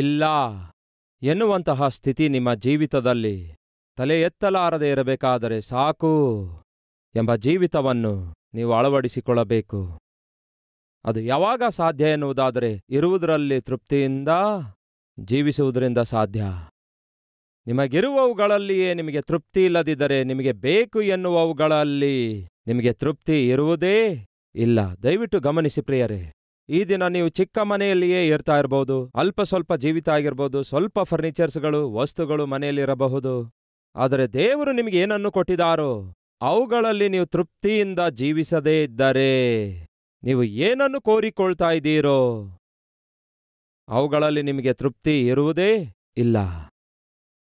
ಇಲ್ಲ ಎನ್ನುವಂತಹ ಸ್ಥಿತಿ ನಿಮ್ಮ ಜೀವಿತದಲ್ಲಿ ತಲೆ ಎತ್ತಲಾರದೆ ಇರಬೇಕಾದರೆ ಸಾಕು ಎಂಬ ಜೀವಿತವನ್ನು ನೀವು ಅಳವಡಿಸಿಕೊಳ್ಳಬೇಕು ಅದು ಯಾವಾಗ ಸಾಧ್ಯ ಎನ್ನುವುದಾದರೆ ಇರುವುದರಲ್ಲಿ ತೃಪ್ತಿಯಿಂದ ಜೀವಿಸುವುದರಿಂದ ಸಾಧ್ಯ ನಿಮಗಿರುವವುಗಳಲ್ಲಿಯೇ ನಿಮಗೆ ತೃಪ್ತಿ ಇಲ್ಲದಿದ್ದರೆ ನಿಮಗೆ ಬೇಕು ಎನ್ನುವವುಗಳಲ್ಲಿ ನಿಮಗೆ ತೃಪ್ತಿ ಇರುವುದೇ ಇಲ್ಲ ದಯವಿಟ್ಟು ಗಮನಿಸಿ ಪ್ರಿಯರೇ ಈ ದಿನ ನೀವು ಚಿಕ್ಕ ಮನೆಯಲ್ಲಿಯೇ ಇರ್ತಾ ಇರಬಹುದು ಅಲ್ಪ ಸ್ವಲ್ಪ ಜೀವಿತ ಆಗಿರ್ಬೋದು ಸ್ವಲ್ಪ ಫರ್ನಿಚರ್ಸ್ಗಳು ವಸ್ತುಗಳು ಮನೆಯಲ್ಲಿರಬಹುದು ಆದರೆ ದೇವರು ನಿಮಗೆ ಏನನ್ನು ಕೊಟ್ಟಿದಾರೋ ಅವುಗಳಲ್ಲಿ ನೀವು ತೃಪ್ತಿಯಿಂದ ಜೀವಿಸದೇ ಇದ್ದರೆ ನೀವು ಏನನ್ನು ಕೋರಿಕೊಳ್ತಾ ಇದ್ದೀರೋ ಅವುಗಳಲ್ಲಿ ನಿಮಗೆ ತೃಪ್ತಿ ಇರುವುದೇ ಇಲ್ಲ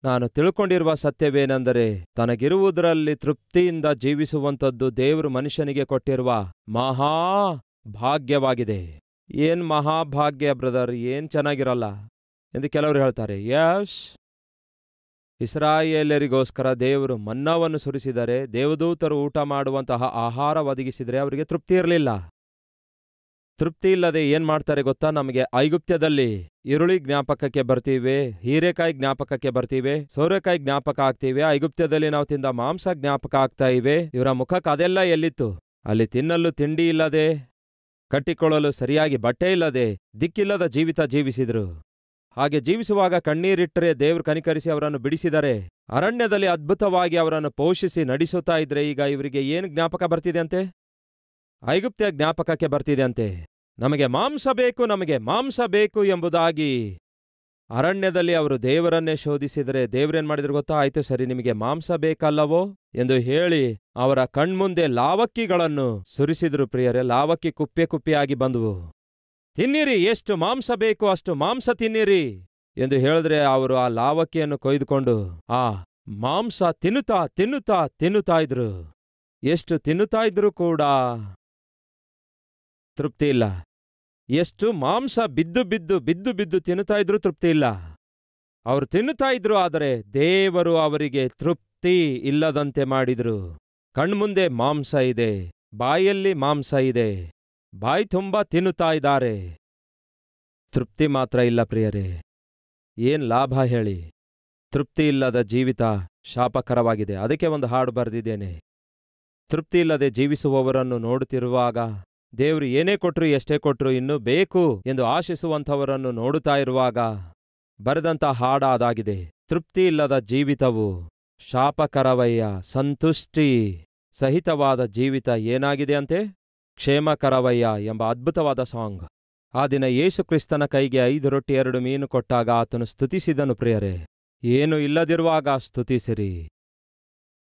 ನಾನು ತಿಳ್ಕೊಂಡಿರುವ ಸತ್ಯವೇನೆಂದರೆ ತನಗಿರುವುದರಲ್ಲಿ ತೃಪ್ತಿಯಿಂದ ಜೀವಿಸುವಂಥದ್ದು ದೇವರು ಮನುಷ್ಯನಿಗೆ ಕೊಟ್ಟಿರುವ ಮಹಾ ಭಾಗ್ಯವಾಗಿದೆ ಏನು ಮಹಾಭಾಗ್ಯ ಬ್ರದರ್ ಏನು ಚೆನ್ನಾಗಿರಲ್ಲ ಎಂದು ಕೆಲವರು ಹೇಳ್ತಾರೆ ಯಶ್ ಇಸ್ರಾಯೇಲರಿಗೋಸ್ಕರ ದೇವರು ಮನ್ನವನ್ನು ಸುರಿಸಿದರೆ ದೇವದೂತರು ಊಟ ಮಾಡುವಂತಹ ಆಹಾರ ಒದಗಿಸಿದರೆ ಅವರಿಗೆ ತೃಪ್ತಿ ಇರಲಿಲ್ಲ ತೃಪ್ತಿ ಇಲ್ಲದೆ ಏನು ಮಾಡ್ತಾರೆ ಗೊತ್ತಾ ನಮಗೆ ಐಗುಪ್ತ್ಯದಲ್ಲಿ ಈರುಳ್ಳಿ ಜ್ಞಾಪಕಕ್ಕೆ ಬರ್ತೀವಿ ಹೀರೆಕಾಯಿ ಜ್ಞಾಪಕಕ್ಕೆ ಬರ್ತೀವಿ ಸೋರೆಕಾಯಿ ಜ್ಞಾಪಕ ಆಗ್ತೀವಿ ಐಗುಪ್ತ್ಯದಲ್ಲಿ ನಾವು ತಿಂದ ಮಾಂಸ ಜ್ಞಾಪಕ ಆಗ್ತಾ ಇವೆ ಇವರ ಮುಖಕ್ಕೆ ಅದೆಲ್ಲ ಎಲ್ಲಿತ್ತು ಅಲ್ಲಿ ತಿನ್ನಲು ತಿಂಡಿ ಇಲ್ಲದೆ ಕಟ್ಟಿಕೊಳ್ಳಲು ಸರಿಯಾಗಿ ಬಟ್ಟೆ ಇಲ್ಲದೆ ದಿಕ್ಕಿಲ್ಲದ ಜೀವಿತ ಜೀವಿಸಿದ್ರು ಹಾಗೆ ಜೀವಿಸುವಾಗ ಕಣ್ಣೀರಿಟ್ಟರೆ ದೇವ್ರು ಕನಿಕರಿಸಿ ಅವರನ್ನು ಬಿಡಿಸಿದರೆ ಅರಣ್ಯದಲ್ಲಿ ಅದ್ಭುತವಾಗಿ ಅವರನ್ನು ಪೋಷಿಸಿ ನಡೆಸುತ್ತಾ ಇದ್ರೆ ಈಗ ಇವರಿಗೆ ಏನು ಜ್ಞಾಪಕ ಬರ್ತಿದೆ ಅಂತೆ ಐಗುಪ್ತ್ಯ ಜ್ಞಾಪಕಕ್ಕೆ ಬರ್ತಿದೆ ಅಂತೆ ನಮಗೆ ಮಾಂಸ ಬೇಕು ನಮಗೆ ಮಾಂಸ ಬೇಕು ಎಂಬುದಾಗಿ ಅರಣ್ಯದಲ್ಲಿ ಅವರು ದೇವರನ್ನೇ ಶೋಧಿಸಿದರೆ ದೇವರೇನ್ ಮಾಡಿದ್ರು ಗೊತ್ತಾ ಆಯ್ತು ಸರಿ ನಿಮಗೆ ಮಾಂಸ ಬೇಕಲ್ಲವೋ ಎಂದು ಹೇಳಿ ಅವರ ಕಣ್ಮುಂದೆ ಲಾವಕ್ಕಿಗಳನ್ನು ಸುರಿಸಿದ್ರು ಪ್ರಿಯರೇ ಲಾವಕ್ಕಿ ಕುಪ್ಪೆ ಕುಪ್ಪೆಯಾಗಿ ಬಂದುವು ತಿನ್ನಿರಿ ಎಷ್ಟು ಮಾಂಸ ಬೇಕು ಅಷ್ಟು ಮಾಂಸ ತಿನ್ನಿರಿ ಎಂದು ಹೇಳಿದ್ರೆ ಅವರು ಆ ಲಾವಕ್ಕಿಯನ್ನು ಕೊಯ್ದುಕೊಂಡು ಆ ಮಾಂಸ ತಿನ್ನುತ್ತಾ ತಿನ್ನುತ್ತಾ ತಿನ್ನುತ್ತಾ ಇದ್ರು ಎಷ್ಟು ತಿನ್ನುತ್ತಾ ಇದ್ರು ಕೂಡ ತೃಪ್ತಿ ಇಲ್ಲ ಎಷ್ಟು ಮಾಂಸ ಬಿದ್ದು ಬಿದ್ದು ಬಿದ್ದು ಬಿದ್ದು ತಿನ್ನುತ್ತಾ ಇದ್ರೂ ತೃಪ್ತಿ ಇಲ್ಲ ಅವರು ತಿನ್ನುತ್ತಾ ಇದ್ರು ಆದರೆ ದೇವರು ಅವರಿಗೆ ತೃಪ್ತಿ ಇಲ್ಲದಂತೆ ಮಾಡಿದ್ರು ಕಣ್ಮುಂದೆ ಮಾಂಸ ಇದೆ ಬಾಯಲ್ಲಿ ಮಾಂಸ ಇದೆ ಬಾಯಿ ತುಂಬ ತಿನ್ನುತ್ತಾ ಇದ್ದಾರೆ ತೃಪ್ತಿ ಮಾತ್ರ ಇಲ್ಲ ಪ್ರಿಯರೇ ಏನ್ ಲಾಭ ಹೇಳಿ ತೃಪ್ತಿ ಇಲ್ಲದ ಜೀವಿತ ಶಾಪಕರವಾಗಿದೆ ಅದಕ್ಕೆ ಒಂದು ಹಾಡು ಬರೆದಿದ್ದೇನೆ ತೃಪ್ತಿ ಇಲ್ಲದೆ ಜೀವಿಸುವವರನ್ನು ನೋಡುತ್ತಿರುವಾಗ ದೇವರು ಏನೇ ಕೊಟ್ರು ಎಷ್ಟೇ ಕೊಟ್ರು ಇನ್ನೂ ಬೇಕು ಎಂದು ಆಶಿಸುವಂಥವರನ್ನು ನೋಡುತ್ತಾ ಇರುವಾಗ ಬರೆದಂಥ ಹಾಡಾದಾಗಿದೆ ತೃಪ್ತಿ ಇಲ್ಲದ ಜೀವಿತವು ಶಾಪಕರವಯ್ಯ ಸಂತುಷ್ಟಿ ಸಹಿತವಾದ ಜೀವಿತ ಏನಾಗಿದೆ ಅಂತೆ ಕ್ಷೇಮಕರವಯ್ಯ ಎಂಬ ಅದ್ಭುತವಾದ ಸಾಂಗ್ ಆ ದಿನ ಯೇಸುಕ್ರಿಸ್ತನ ಕೈಗೆ ಐದು ರೊಟ್ಟಿ ಎರಡು ಮೀನು ಕೊಟ್ಟಾಗ ಆತನು ಸ್ತುತಿಸಿದನು ಪ್ರಿಯರೇ ಏನು ಇಲ್ಲದಿರುವಾಗ ಸ್ತುತಿಸಿರಿ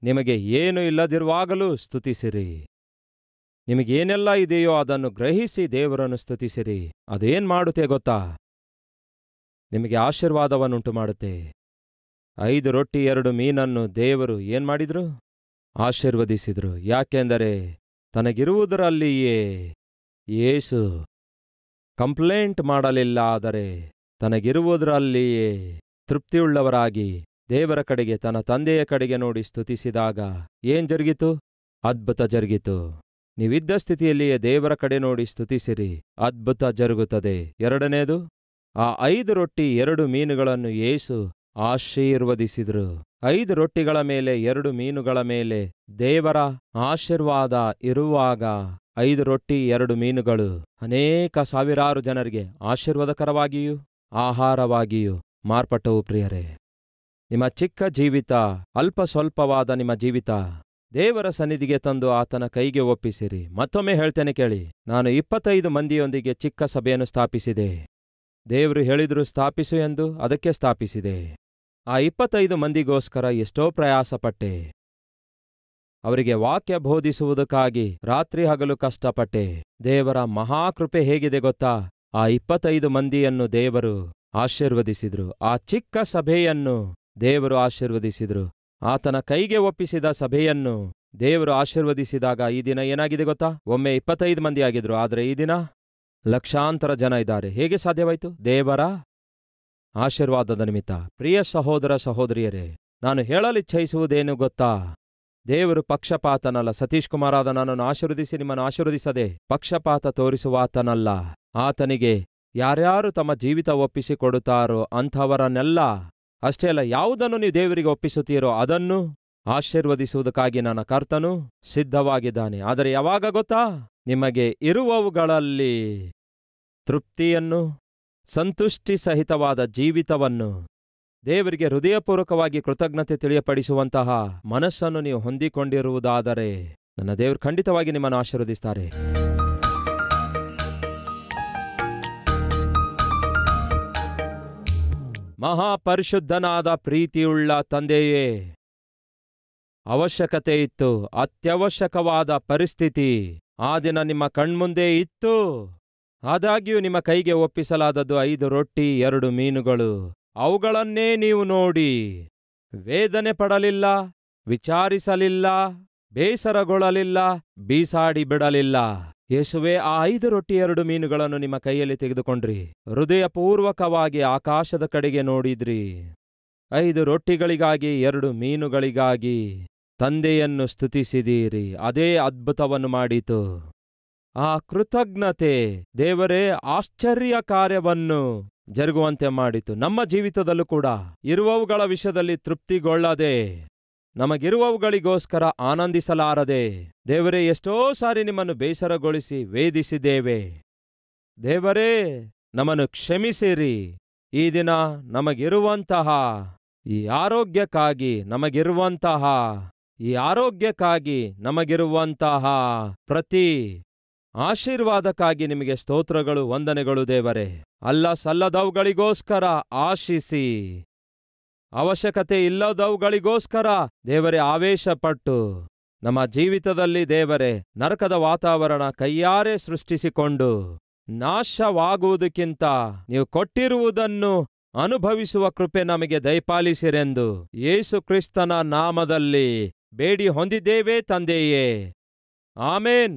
ನಿಮಗೆ ಏನು ಇಲ್ಲದಿರುವಾಗಲೂ ಸ್ತುತಿಸಿರಿ ನಿಮಗೇನೆಲ್ಲ ಇದೆಯೋ ಅದನ್ನು ಗ್ರಹಿಸಿ ದೇವರನ್ನು ಸ್ತುತಿಸಿರಿ ಅದೇನ್ ಮಾಡುತ್ತೆ ಗೊತ್ತಾ ನಿಮಗೆ ಆಶೀರ್ವಾದವನ್ನುಂಟು ಮಾಡುತ್ತೆ ಐದು ರೊಟ್ಟಿ ಎರಡು ಮೀನನ್ನು ದೇವರು ಏನ್ ಮಾಡಿದ್ರು ಆಶೀರ್ವದಿಸಿದರು ಯಾಕೆಂದರೆ ತನಗಿರುವುದರಲ್ಲಿಯೇ ಏಸು ಕಂಪ್ಲೇಂಟ್ ಮಾಡಲಿಲ್ಲ ಆದರೆ ತನಗಿರುವುದರಲ್ಲಿಯೇ ತೃಪ್ತಿಯುಳ್ಳವರಾಗಿ ದೇವರ ಕಡೆಗೆ ತನ್ನ ತಂದೆಯ ಕಡೆಗೆ ನೋಡಿ ಸ್ತುತಿಸಿದಾಗ ಏನ್ ಜರುಗಿತು ಅದ್ಭುತ ಜರುಗಿತು ನೀವಿದ್ದ ಸ್ಥಿತಿಯಲ್ಲಿಯೇ ದೇವರ ಕಡೆ ನೋಡಿ ಸ್ತುತಿಸಿರಿ ಅದ್ಭುತ ಜರುಗುತ್ತದೆ ಎರಡನೇದು ಆ ಐದು ರೊಟ್ಟಿ ಎರಡು ಮೀನುಗಳನ್ನು ಏಸು ಆಶೀರ್ವದಿಸಿದರು ಐದು ರೊಟ್ಟಿಗಳ ಮೇಲೆ ಎರಡು ಮೀನುಗಳ ಮೇಲೆ ದೇವರ ಆಶೀರ್ವಾದ ಇರುವಾಗ ಐದು ರೊಟ್ಟಿ ಎರಡು ಮೀನುಗಳು ಅನೇಕ ಸಾವಿರಾರು ಜನರಿಗೆ ಆಶೀರ್ವಾದಕರವಾಗಿಯೂ ಆಹಾರವಾಗಿಯೂ ಮಾರ್ಪಟ್ಟವು ಪ್ರಿಯರೇ ನಿಮ್ಮ ಚಿಕ್ಕ ಜೀವಿತ ಅಲ್ಪ ಸ್ವಲ್ಪವಾದ ನಿಮ್ಮ ಜೀವಿತ ದೇವರ ಸನ್ನಿಧಿಗೆ ತಂದು ಆತನ ಕೈಗೆ ಒಪ್ಪಿಸಿರಿ ಮತ್ತೊಮ್ಮೆ ಹೇಳ್ತೇನೆ ಕೇಳಿ ನಾನು ಇಪ್ಪತ್ತೈದು ಮಂದಿಯೊಂದಿಗೆ ಚಿಕ್ಕ ಸಭೆಯನ್ನು ಸ್ಥಾಪಿಸಿದೆ ದೇವರು ಹೇಳಿದ್ರು ಸ್ಥಾಪಿಸು ಎಂದು ಅದಕ್ಕೆ ಸ್ಥಾಪಿಸಿದೆ ಆ ಇಪ್ಪತ್ತೈದು ಮಂದಿಗೋಸ್ಕರ ಎಷ್ಟೋ ಪ್ರಯಾಸಪಟ್ಟೆ ಅವರಿಗೆ ವಾಕ್ಯ ಬೋಧಿಸುವುದಕ್ಕಾಗಿ ರಾತ್ರಿ ಹಗಲು ಕಷ್ಟಪಟ್ಟೆ ದೇವರ ಮಹಾಕೃಪೆ ಹೇಗಿದೆ ಗೊತ್ತಾ ಆ ಇಪ್ಪತ್ತೈದು ಮಂದಿಯನ್ನು ದೇವರು ಆಶೀರ್ವದಿಸಿದ್ರು ಆ ಚಿಕ್ಕ ಸಭೆಯನ್ನು ದೇವರು ಆಶೀರ್ವದಿಸಿದ್ರು ಆತನ ಕೈಗೆ ಒಪ್ಪಿಸಿದ ಸಭೆಯನ್ನು ದೇವರು ಆಶೀರ್ವದಿಸಿದಾಗ ಈ ದಿನ ಏನಾಗಿದೆ ಗೊತ್ತಾ ಒಮ್ಮೆ ಇಪ್ಪತ್ತೈದು ಮಂದಿ ಆಗಿದ್ರು ಆದರೆ ಈ ದಿನ ಲಕ್ಷಾಂತರ ಜನ ಇದ್ದಾರೆ ಹೇಗೆ ಸಾಧ್ಯವಾಯಿತು ದೇವರ ಆಶೀರ್ವಾದದ ನಿಮಿತ್ತ ಪ್ರಿಯ ಸಹೋದರ ಸಹೋದರಿಯರೇ ನಾನು ಹೇಳಲಿಚ್ಛಯಿಸುವುದೇನು ಗೊತ್ತಾ ದೇವರು ಪಕ್ಷಪಾತನಲ್ಲ ಸತೀಶ್ ಕುಮಾರ್ ಆದ ನನ್ನನ್ನು ಆಶೀರ್ವದಿಸಿ ನಿಮ್ಮನ್ನು ಆಶೀರ್ವದಿಸದೆ ಪಕ್ಷಪಾತ ತೋರಿಸುವ ಆತನಿಗೆ ಯಾರ್ಯಾರು ತಮ್ಮ ಜೀವಿತ ಒಪ್ಪಿಸಿಕೊಡುತ್ತಾರೋ ಅಂಥವರನ್ನೆಲ್ಲ ಅಷ್ಟೇ ಅಲ್ಲ ಯಾವುದನ್ನು ನೀವು ದೇವರಿಗೆ ಒಪ್ಪಿಸುತ್ತೀರೋ ಅದನ್ನು ಆಶೀರ್ವದಿಸುವುದಕ್ಕಾಗಿ ನನ್ನ ಕರ್ತನು ಸಿದ್ಧವಾಗಿದ್ದಾನೆ ಆದರೆ ಯಾವಾಗ ಗೊತ್ತಾ ನಿಮಗೆ ಇರುವವುಗಳಲ್ಲಿ ತೃಪ್ತಿಯನ್ನು ಸಂತುಷ್ಟಿ ಸಹಿತವಾದ ಜೀವಿತವನ್ನು ದೇವರಿಗೆ ಹೃದಯಪೂರ್ವಕವಾಗಿ ಕೃತಜ್ಞತೆ ತಿಳಿಯಪಡಿಸುವಂತಹ ಮನಸ್ಸನ್ನು ನೀವು ಹೊಂದಿಕೊಂಡಿರುವುದಾದರೆ ನನ್ನ ದೇವರು ಖಂಡಿತವಾಗಿ ನಿಮ್ಮನ್ನು ಆಶೀರ್ವದಿಸ್ತಾರೆ ಮಹಾಪರಿಶುದ್ಧನಾದ ಪ್ರೀತಿಯುಳ್ಳ ತಂದೆಯೇ ಅವಶ್ಯಕತೆ ಇತ್ತು ಅತ್ಯವಶ್ಯಕವಾದ ಪರಿಸ್ಥಿತಿ ಆ ದಿನ ನಿಮ್ಮ ಕಣ್ಮುಂದೆ ಇತ್ತು ಆದಾಗ್ಯೂ ನಿಮ್ಮ ಕೈಗೆ ಒಪ್ಪಿಸಲಾದದ್ದು ಐದು ರೊಟ್ಟಿ ಎರಡು ಮೀನುಗಳು ಅವುಗಳನ್ನೇ ನೀವು ನೋಡಿ ವೇದನೆ ಪಡಲಿಲ್ಲ ವಿಚಾರಿಸಲಿಲ್ಲ ಬೇಸರಗೊಳ್ಳಲಿಲ್ಲ ಬೀಸಾಡಿ ಬಿಡಲಿಲ್ಲ ಯೇಸುವೆ ಆ ಐದು ರೊಟ್ಟಿ ಎರಡು ಮೀನುಗಳನ್ನು ನಿಮ್ಮ ಕೈಯಲ್ಲಿ ತೆಗೆದುಕೊಂಡ್ರಿ ಹೃದಯಪೂರ್ವಕವಾಗಿ ಆಕಾಶದ ಕಡೆಗೆ ನೋಡಿದ್ರಿ ಐದು ರೊಟ್ಟಿಗಳಿಗಾಗಿ ಎರಡು ಮೀನುಗಳಿಗಾಗಿ ತಂದೆಯನ್ನು ಸ್ತುತಿಸಿದೀರಿ ಅದೇ ಅದ್ಭುತವನ್ನು ಮಾಡಿತು ಆ ಕೃತಜ್ಞತೆ ದೇವರೇ ಆಶ್ಚರ್ಯ ಕಾರ್ಯವನ್ನು ಜರುಗುವಂತೆ ಮಾಡಿತು ನಮ್ಮ ಜೀವಿತದಲ್ಲೂ ಕೂಡ ಇರುವವುಗಳ ವಿಷಯದಲ್ಲಿ ತೃಪ್ತಿಗೊಳ್ಳದೆ ನಮಗಿರುವವುಗಳಿಗೋಸ್ಕರ ಆನಂದಿಸಲಾರದೆ ದೇವರೇ ಎಷ್ಟೋ ಸಾರಿ ನಿಮ್ಮನ್ನು ಬೇಸರಗೊಳಿಸಿ ವೇದಿಸಿದ್ದೇವೆ ದೇವರೇ ನಮ್ಮನ್ನು ಕ್ಷಮಿಸಿರಿ ಈ ದಿನ ನಮಗಿರುವಂತಹ ಈ ಆರೋಗ್ಯಕ್ಕಾಗಿ ನಮಗಿರುವಂತಹ ಈ ಆರೋಗ್ಯಕ್ಕಾಗಿ ನಮಗಿರುವಂತಹ ಪ್ರತಿ ಆಶೀರ್ವಾದಕ್ಕಾಗಿ ನಿಮಗೆ ಸ್ತೋತ್ರಗಳು ವಂದನೆಗಳು ದೇವರೇ ಅಲ್ಲ ಸಲ್ಲದವುಗಳಿಗೋಸ್ಕರ ಆಶಿಸಿ ಅವಶ್ಯಕತೆ ಇಲ್ಲದವುಗಳಿಗೋಸ್ಕರ ದೇವರೇ ಆವೇಶಪಟ್ಟು ನಮ್ಮ ಜೀವಿತದಲ್ಲಿ ದೇವರೇ ನರಕದ ವಾತಾವರಣ ಕೈಯಾರೆ ಸೃಷ್ಟಿಸಿಕೊಂಡು ನಾಶವಾಗುವುದಕ್ಕಿಂತ ನೀವು ಕೊಟ್ಟಿರುವುದನ್ನು ಅನುಭವಿಸುವ ಕೃಪೆ ನಮಗೆ ದಯಪಾಲಿಸಿರೆಂದು ಯೇಸು ಕ್ರಿಸ್ತನ ನಾಮದಲ್ಲಿ ಬೇಡಿ ಹೊಂದಿದ್ದೇವೆ ತಂದೆಯೇ ಆಮೇನ್